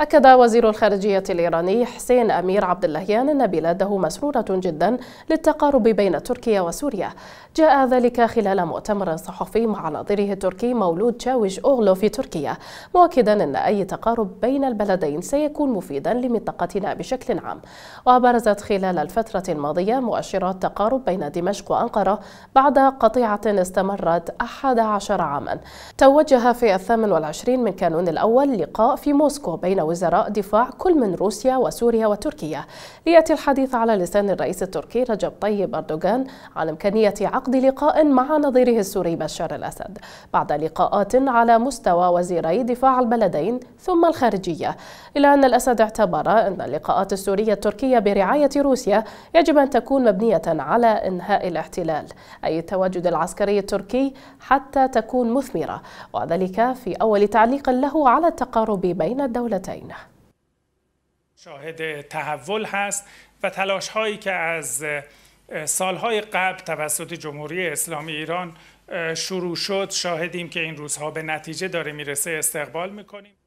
أكد وزير الخارجية الإيراني حسين أمير عبد اللهيان أن بلاده مسرورة جدا للتقارب بين تركيا وسوريا جاء ذلك خلال مؤتمر صحفي مع نظيره التركي مولود شاويش أوغلو في تركيا مؤكدا أن أي تقارب بين البلدين سيكون مفيدا لمنطقتنا بشكل عام وبرزت خلال الفترة الماضية مؤشرات تقارب بين دمشق وأنقرة بعد قطيعة استمرت 11 عاما توجه في الثامن والعشرين من كانون الأول لقاء في موسكو بين وزراء دفاع كل من روسيا وسوريا وتركيا ليأتي الحديث على لسان الرئيس التركي رجب طيب أردوغان عن إمكانية عقد لقاء مع نظيره السوري بشار الأسد بعد لقاءات على مستوى وزيري دفاع البلدين ثم الخارجية إلا أن الأسد اعتبر أن اللقاءات السورية التركية برعاية روسيا يجب أن تكون مبنية على إنهاء الاحتلال أي التواجد العسكري التركي حتى تكون مثمرة وذلك في أول تعليق له على التقارب بين الدولتين شاهد تحول هست و تلاش هایی که از سالهای قبل توسط جمهوری اسلامی ایران شروع شد شاهدیم که این روزها به نتیجه داره میرسه استقبال میکنیم